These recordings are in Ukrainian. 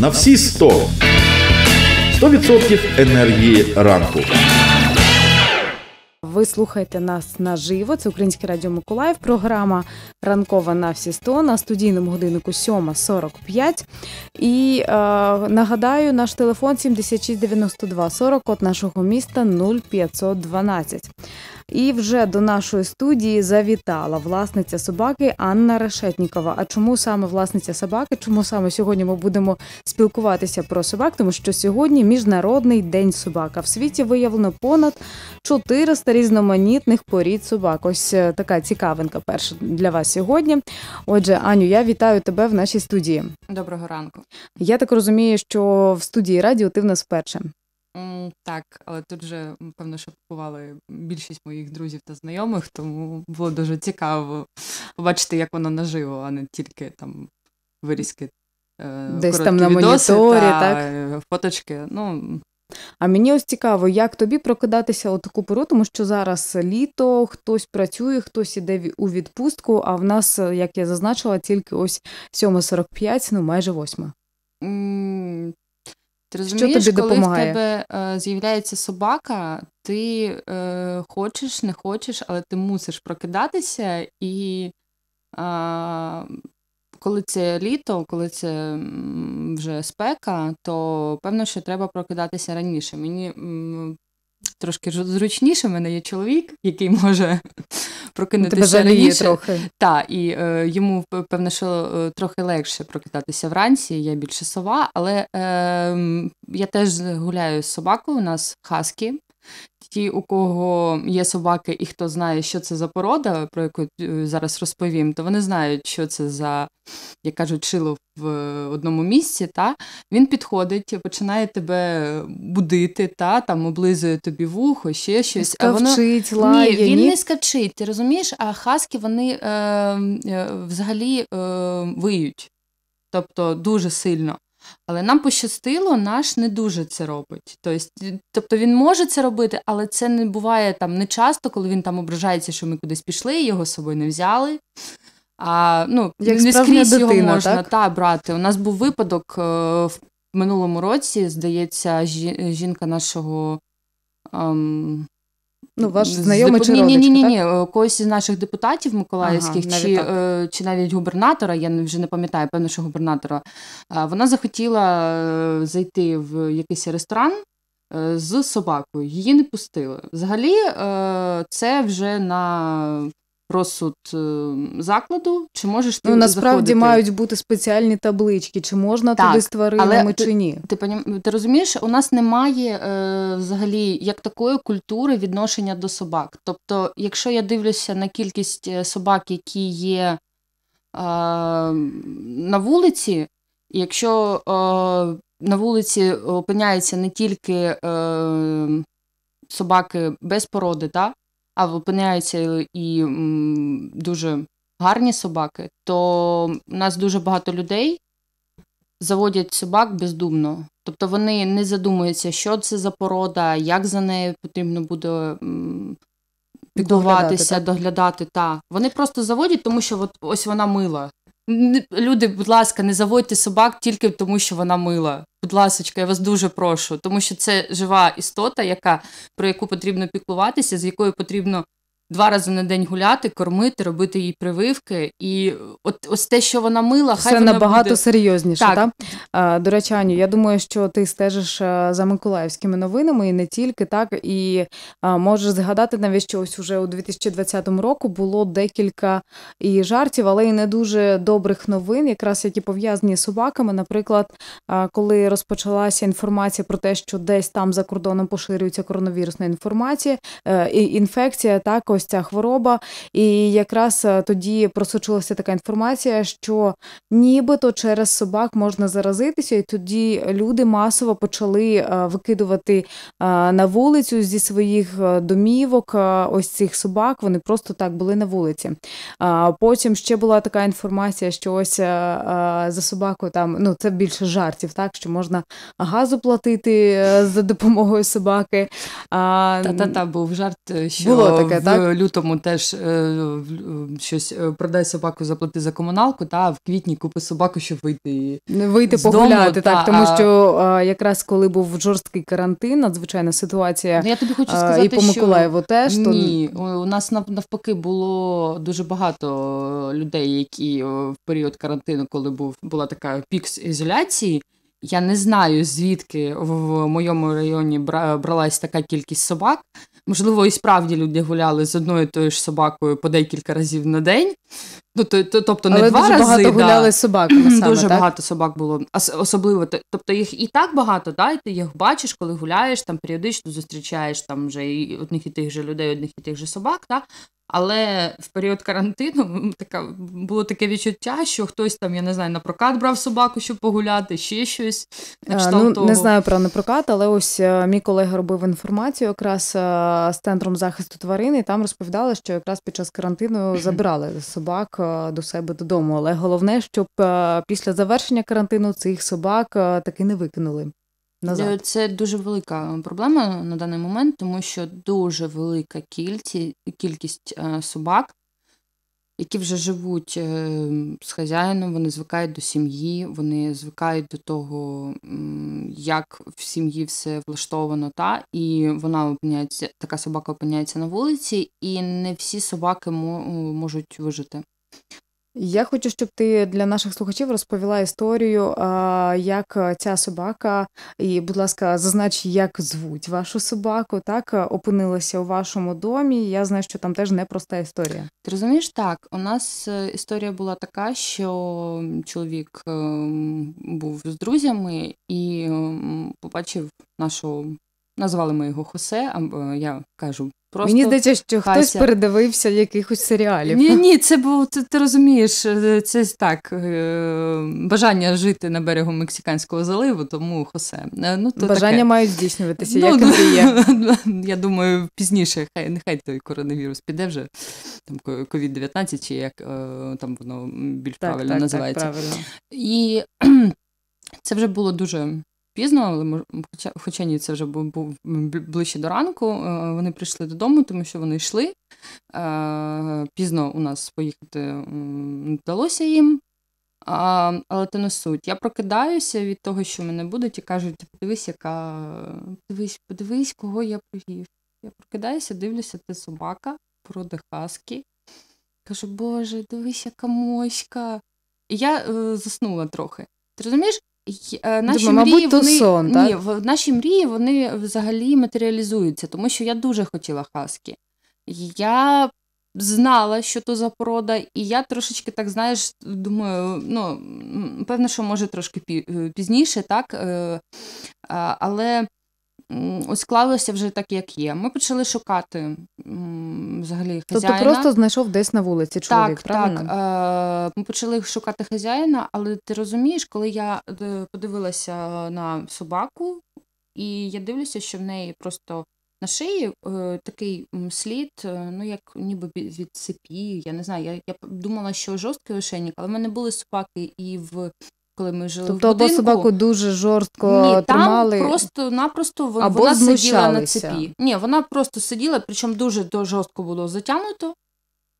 на всі 100. 100% енергії ранку. Ви слухаєте нас наживо. Це Українське Радіо Миколаїв. Програма ранкова на всі 100 на студійному годиннику 7.45. І е, нагадаю, наш телефон 76 92 40 от нашого міста 0512. І вже до нашої студії завітала власниця собаки Анна Решетнікова. А чому саме власниця собаки? Чому саме сьогодні ми будемо спілкуватися про собак? Тому що сьогодні міжнародний день собака. В світі виявлено понад 400 різноманітних порід собак. Ось е, така цікавинка перша для вас сьогодні. Отже, Аню, я вітаю тебе в нашій студії. Доброго ранку. Я так розумію, що в студії радіо ти в нас вперше. Так, але тут же, певно, що купували більшість моїх друзів та знайомих, тому було дуже цікаво побачити, як воно наживо, а не тільки там вирізки. Е, Десь там на моніторі, та так? Е, фоточки. Ну, а мені ось цікаво, як тобі прокидатися у таку пору, тому що зараз літо, хтось працює, хтось іде у відпустку, а в нас, е, як я зазначила, тільки ось 7.45, ну майже 8. Ти розумієш, що тобі коли в тебе е, з'являється собака, ти е, хочеш, не хочеш, але ти мусиш прокидатися. І е, коли це літо, коли це вже спека, то певно, що треба прокидатися раніше. Мені трошки зручніше. У мене є чоловік, який може прокинутися раніше. трохи. Так, і е, йому певно, що е, трохи легше прокидатися вранці. Я більше сова, але е, я теж гуляю з собакою. У нас хаски, Ті, у кого є собаки, і хто знає, що це за порода, про яку е, зараз розповім, то вони знають, що це за, як кажуть, шило в е, одному місці. Та Він підходить, починає тебе будити, та там облизує тобі вухо, ще щось. Скавчить, воно... лає. Ні, Він ні? не скачить, ти розумієш, а хаски вони е, е взагалі е, виють. Тобто дуже сильно. Але нам пощастило, наш не дуже це робить. Тобто, тобто він може це робити, але це не буває там не часто, коли він там ображається, що ми кудись пішли, його з собою не взяли. А, ну, Як Не скрізь дитина, його можна так? та, брати. У нас був випадок е, в минулому році, здається, жінка нашого ем, Ну, ваш знайомий чи родичка, Ні, ні, ні, ні. Е, когось із наших депутатів миколаївських ага, чи е, чи навіть губернатора, я вже не пам'ятаю, певно, що губернатора, вона захотіла е, зайти в якийсь ресторан е, з собакою. Її не пустили. Взагалі, це вже на розсуд е, закладу, чи можеш ти ну, насправді заходити? мають бути спеціальні таблички, чи можна так, туди з тваринами чи ні? Ти, ти ти розумієш, у нас немає е, взагалі як такої культури відношення до собак. Тобто, якщо я дивлюся на кількість е, собак, які є е, на вулиці, якщо е, на вулиці опиняються не тільки е, собаки без породи, так а випиняються і дуже гарні собаки, то у нас дуже багато людей заводять собак бездумно. Тобто вони не задумуються, що це за порода, як за нею потрібно буде піддаватися, доглядати. доглядати та. Вони просто заводять, тому що от ось вона мила. Люди, будь ласка, не заводьте собак тільки тому, що вона мила. Будь ласочка, я вас дуже прошу, тому що це жива істота, яка про яку потрібно піклуватися, з якою потрібно два рази на день гуляти, кормити, робити їй прививки. І от ось те, що вона мила, Все хай вона набагато буде... серйозніше. Так. Та? А, До речі, Аню, я думаю, що ти стежиш е, за миколаївськими новинами і не тільки так. І а, можеш згадати навіть що ось уже у 2020 року було декілька і жартів, але і не дуже добрих новин, якраз які пов'язані з собаками. Наприклад, коли розпочалася інформація про те, що десь там за кордоном поширюється коронавірусна інформація е, і інфекція, так ось ця хвороба. І якраз е, тоді просочилася така інформація, що нібито через собак можна заразитися, і тоді люди масово почали е, викидувати е, на вулицю зі своїх домівок. Ось цих собак вони просто так були на вулиці. Потім ще була така інформація, що ось за собаку там ну це більше жартів, так що можна газу платити за допомогою собаки. Та-та-та, був жарт, що було таке, в так? лютому теж е, щось е, продай собаку, заплати за комуналку, та в квітні купи собаку, щоб вийти Не вийти з погуляти. Дому, так, тому що а... якраз коли був жорсткий карантин, надзвичайна ситуація. Ну, я тобі хочу сказати, і по Миколаєву теж то... ні, у нас навпаки було дуже багато людей, які в період карантину, коли був була така пік ізоляції. Я не знаю, звідки в моєму районі бралась така кількість собак. Можливо, і справді люди гуляли з одною тою ж собакою по декілька разів на день. Ну, то, то, Тобто не Але два дуже рази. багато да. гуляли собаками саме, Дуже так? багато собак було. Особливо, тобто їх і так багато, да, і ти їх бачиш, коли гуляєш, там періодично зустрічаєш там вже і одних і тих же людей, одних і тих же собак. Да? Але в період карантину така було таке відчуття, що хтось там, я не знаю, на прокат брав собаку, щоб погуляти, ще щось. На е, ну, того. Не знаю про на але ось е, мій колега робив інформацію якраз е, з центром захисту тварин, і там розповідали, що якраз під час карантину забирали собак до себе додому. Але головне, щоб після завершення карантину цих собак таки не викинули назад? Е, це дуже велика е, проблема на даний момент, тому що дуже велика кількість, кількість е, собак, які вже живуть з хазяїном, вони звикають до сім'ї, вони звикають до того, як в сім'ї все влаштовано, та і вона опиняється, така собака опиняється на вулиці, і не всі собаки можуть вижити. Я хочу, щоб ти для наших слухачів розповіла історію, як е, ця собака, і, будь ласка, зазнач, як звуть вашу собаку, так е, опинилася у вашому домі. Я знаю, що там теж непроста історія. Ти розумієш так, у нас е, історія була така, що чоловік ем, був з друзями і ем, побачив нашу Назвали ми його Хосе, а е, я кажу. Просто Мені здається, що Хася. хтось передивився якихось серіалів. Ні, ні, це був ти, ти розумієш, е, це так е, бажання жити на берегу Мексиканського заливу, тому хосе. Ну, то Бажання таке. мають здійснюватися, ну, як і є. Я думаю, пізніше хай нехай той коронавірус піде вже там covid 19 чи як там воно більш так, правильно так, називається. Так, правильно. І це вже було дуже пізно, але хоча ні, це вже був ближче до ранку. Е, вони прийшли додому, тому що вони йшли. Е, пізно у нас поїхати не вдалося їм. А, Але то не суть. Я прокидаюся від того, що мене будуть, і кажуть: подивись, яка подивись, подивись, кого я привів. Я прокидаюся, дивлюся, ти собака, породи хаски. Кажу, Боже, дивись, яка моська. І я е, заснула трохи. Ти розумієш, Е, наші Думаю, мрії, мабуть, вони, сон, так? В, наші мрії вони взагалі матеріалізуються, тому що я дуже хотіла хаски. Я знала, що то за порода, і я трошечки так, знаєш, думаю, ну, певно, що може трошки пізніше, так? Е, але ось склалося вже так, як є. Ми почали шукати взагалі тобто хазяїна. Тобто просто знайшов десь на вулиці чоловік, так, правильно? Так, е, Ми почали шукати хазяїна, але ти розумієш, коли я е, подивилася на собаку, і я дивлюся, що в неї просто. На шиї е, такий слід, ну як ніби від цепі. Я не знаю, я я думала, що жорсткий ошейник, але в мене були собаки і в коли ми жили тобто, в будинку. Тобто або собаку дуже жорстко Ні, тримали? Ні, там просто-напросто вона сиділа на цепі. Ні, вона просто сиділа, причому дуже жорстко було затягнуто,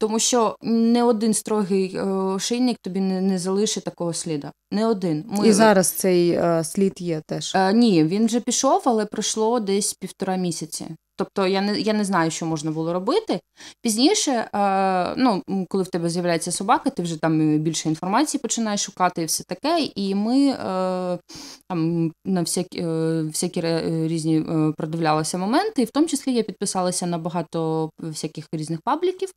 тому що не один строгий е, шийник тобі не, не залишить такого сліда. Не один. Ми... І зараз цей е, слід є теж? Е, ні, він вже пішов, але пройшло десь півтора місяці. Тобто я не я не знаю, що можна було робити. Пізніше, е, ну коли в тебе з'являється собака, ти вже там е, більше інформації починаєш шукати і все таке. І ми е, там на всякі е, всякі е, різні е, продивлялися моменти, і в тому числі я підписалася на багато всяких різних пабліків.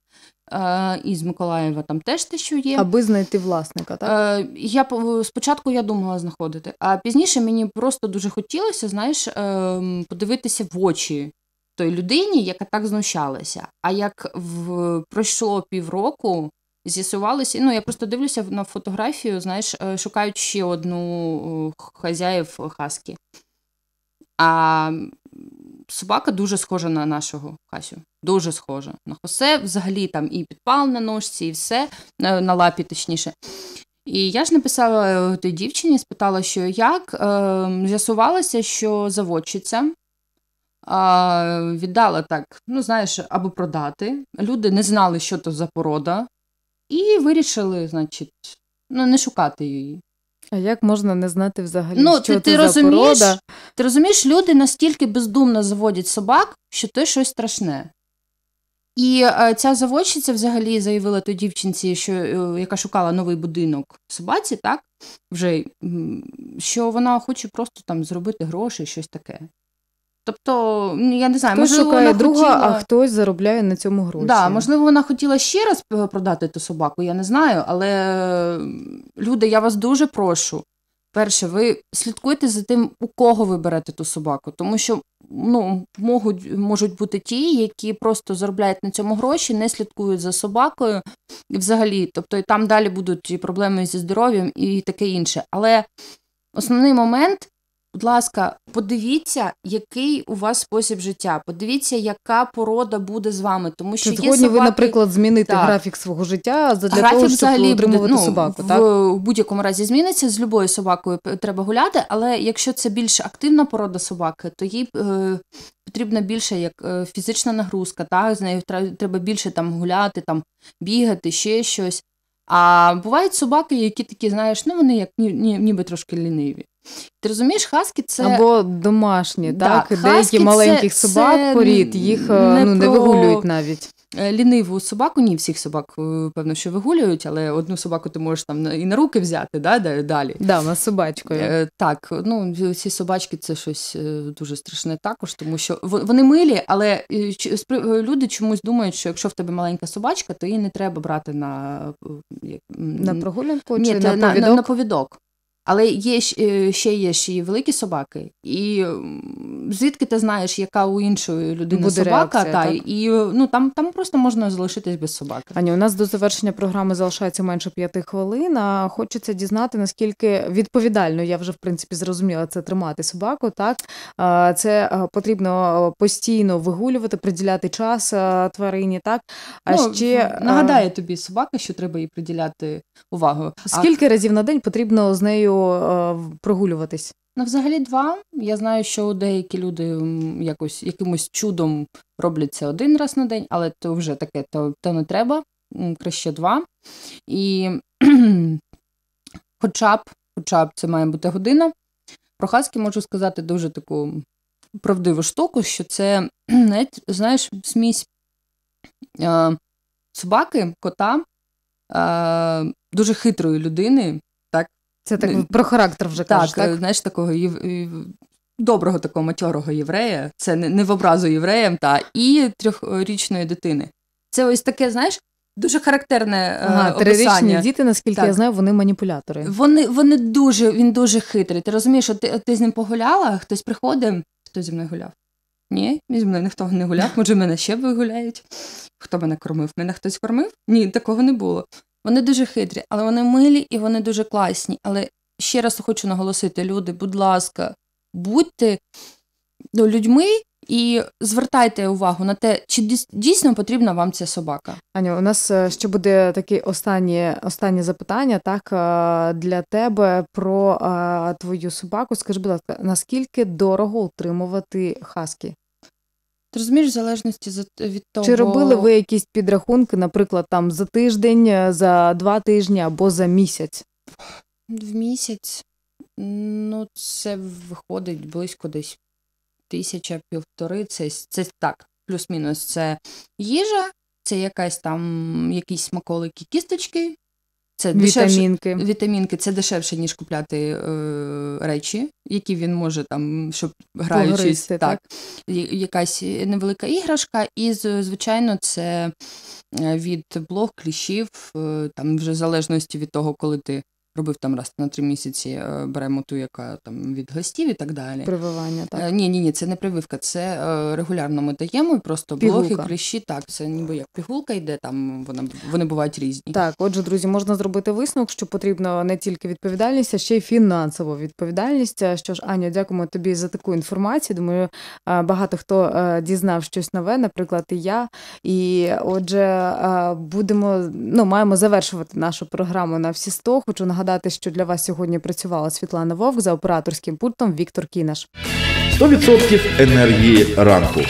Із Миколаєва там теж те, що є. Аби знайти власника, так? Я спочатку я думала знаходити, а пізніше мені просто дуже хотілося, знаєш, ем, подивитися в очі той людині, яка так знущалася. А як в пройшло півроку, з'ясувалося, ну я просто дивлюся на фотографію, знаєш, е, шукають ще одну е, хазяїв хаски. А собака дуже схожа на нашого Хасю. Дуже схожа на хосе. Взагалі там і підпал на ножці, і все е, на лапі, точніше. І я ж написала тій дівчині, спитала, що як. Е, З'ясувалося, що заводчиця а, віддала так, ну знаєш, аби продати. Люди не знали, що то за порода, і вирішили, значить, ну, не шукати її. А як можна не знати взагалі? Ну, що ти, ти за розумієш, порода? ти розумієш, люди настільки бездумно заводять собак, що це щось страшне. І е, ця заводчиця взагалі заявила той дівчинці, що, е, яка шукала новий будинок собаці, так, вже, що вона хоче просто там зробити гроші, щось таке. Тобто, я не знаю, хтось можливо, шукає вона друга, хотіла... а хтось заробляє на цьому гроші. Да, можливо, вона хотіла ще раз е, продати ту собаку, я не знаю. Але люди, я вас дуже прошу. Перше, ви слідкуйте за тим, у кого ви берете ту собаку, тому що ну, можуть можуть бути ті, які просто заробляють на цьому гроші, не слідкують за собакою і взагалі, тобто і там далі будуть і проблеми зі здоров'ям і таке інше. Але основний момент Будь ласка, подивіться, який у вас спосіб життя. Подивіться, яка порода буде з вами. Тому що сьогодні є собаки... ви, наприклад, зміните так. графік свого життя для графік того, щоб взагалі отримувати ну, собаку. Так? В, в будь-якому разі зміниться з любою собакою треба гуляти, але якщо це більш активна порода собаки, то їй е, потрібна більша як е, фізична нагрузка, так? з нею треба більше там гуляти, там бігати, ще щось. А бувають собаки, які такі, знаєш, ну вони як ні, ні, ніби трошки ліниві. Ти розумієш, хаски це або домашні, да, так деякі маленьких це, собак це порід їх не ну не вигулюють навіть. Е, ліниву собаку, ні, всіх собак, е, певно, що вигулюють, але одну собаку ти можеш там і на руки взяти, да, далі. Да, на собачкою. Е, так, ну ці собачки це щось дуже страшне також, тому що вони милі, але люди чомусь думають, що якщо в тебе маленька собачка, то її не треба брати на на прогулянку чи ні, на, на, повідок. на, на повідок. Але є е, ще є ще і великі собаки, і звідки ти знаєш, яка у іншої людини Буде собака, реакція, та так? і ну там там просто можна залишитись без собаки. Ані, у нас до завершення програми залишається менше п'яти хвилин. а Хочеться дізнати, наскільки відповідально я вже в принципі зрозуміла це тримати собаку. Так це е, потрібно е, постійно вигулювати, приділяти час тварині. Так а ну, ще нагадає тобі собака, що треба їй приділяти увагу. Скільки а... разів на день потрібно з нею? Е, прогулюватись? Ну, взагалі два. Я знаю, що деякі люди якось якимось чудом роблять це один раз на день, але то вже таке, то, то не треба, краще два. І хоча б, хоча б це має бути година. Про хаски можу сказати дуже таку правдиву штуку, що це, навіть, знаєш, смісь е, собаки, кота, е, дуже хитрої людини це так е, про характер вже так, кажеш, так? Е, знаєш, такого е, доброго такого матьорого єврея, це не в образу євреям, та і трьохрічної дитини. Це ось таке, знаєш. Дуже характерне ага, трирічні діти, наскільки так. я знаю, вони маніпулятори. Вони вони дуже він дуже хитрий. Ти розумієш, що ти, ти з ним погуляла, хтось приходив, хто зі мною гуляв? Ні, зі мною ніхто не гуляв, може, мене ще вигуляють. Хто мене кормив? Мене хтось кормив? Ні, такого не було. Вони дуже хитрі, але вони милі і вони дуже класні. Але ще раз хочу наголосити, люди, будь ласка, будьте ну, людьми. І звертайте увагу на те, чи дійсно потрібна вам ця собака. Аня, у нас е, ще буде таке останнє останнє запитання, так е, для тебе про е, твою собаку. Скажи, будь ласка, наскільки дорого утримувати хаски? Ти розумієш, в залежності від того. Чи робили ви якісь підрахунки, наприклад, там за тиждень, е, за два тижні або за місяць? В місяць, ну, це виходить близько десь тисяча півтори. Це, це так, плюс-мінус це їжа, це якась там якісь смаколики, кісточки, це вітамінки. Дешевше, вітамінки це дешевше, ніж купляти е, речі, які він може там, щоб граючись, Погористи, так, так, якась невелика іграшка, і звичайно, це е, від блох, кліщів, е, там вже в залежності від того, коли ти робив там раз на три місяці, е, беремо ту, яка там від гостів і так далі. Прививання, так? Е, ні, ні, ні, це не прививка, це е, регулярно ми даємо, просто Пігулка. блохи, криші, так, це ніби як пігулка йде, там вона вони бувають різні. Так, отже, друзі, можна зробити висновок, що потрібна не тільки відповідальність, а ще й фінансова відповідальність. Що ж, Аня, дякуємо тобі за таку інформацію. Думаю, багато хто дізнав щось нове, наприклад, і я. І отже, будемо ну маємо завершувати нашу програму на всі сто. Хочу нагадати нагадати, що для вас сьогодні працювала Світлана Вовк за операторським пультом Віктор Кінаш. 100% енергії ранку.